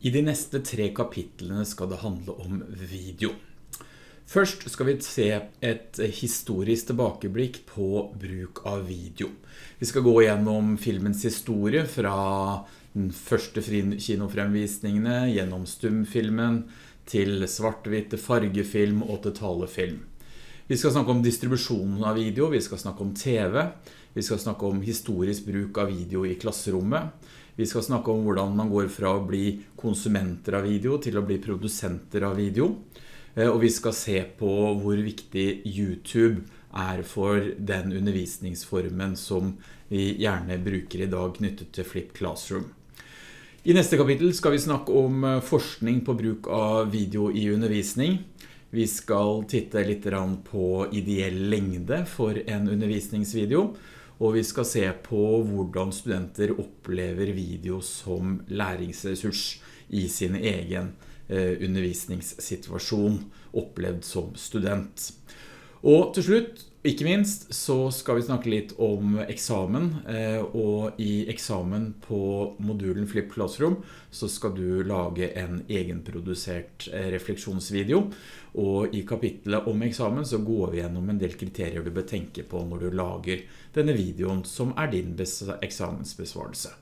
I de neste tre kapitlene skal det handle om video. Først skal vi se et historisk tilbakeblikk på bruk av video. Vi skal gå gjennom filmens historie fra den første kinofremvisningene, gjennom stumfilmen, til svart-hvite fargefilm og til talefilm. Vi skal snakke om distribusjonen av video, vi skal snakke om TV, vi skal snakke om historisk bruk av video i klasserommet, vi skal snakke om hvordan man går fra å bli konsumenter av video til å bli produsenter av video. Eh, og vi skal se på hvor viktig YouTube er for den undervisningsformen som vi gjerne bruker i dag knyttet til Flip Classroom. I neste kapittel skal vi snakke om eh, forskning på bruk av video i undervisning. Vi skal titte litt på ideell lengde for en undervisningsvideo. Og vi skal se på hvordan studenter opplever video som læringsressurs i sin egen eh, undervisningssituasjon opplevd som student. Og til slutt ikke minst så skal vi snakke litt om eksamen. Eh, og i eksamen på modulen Flipp Classroom så skal du lage en egenprodusert eh, refleksjonsvideo. Og i kapittelet om eksamen så går vi gjennom en del kriterier du bør tenke på når du lager denne videoen, som er din eksamensbesvarelse.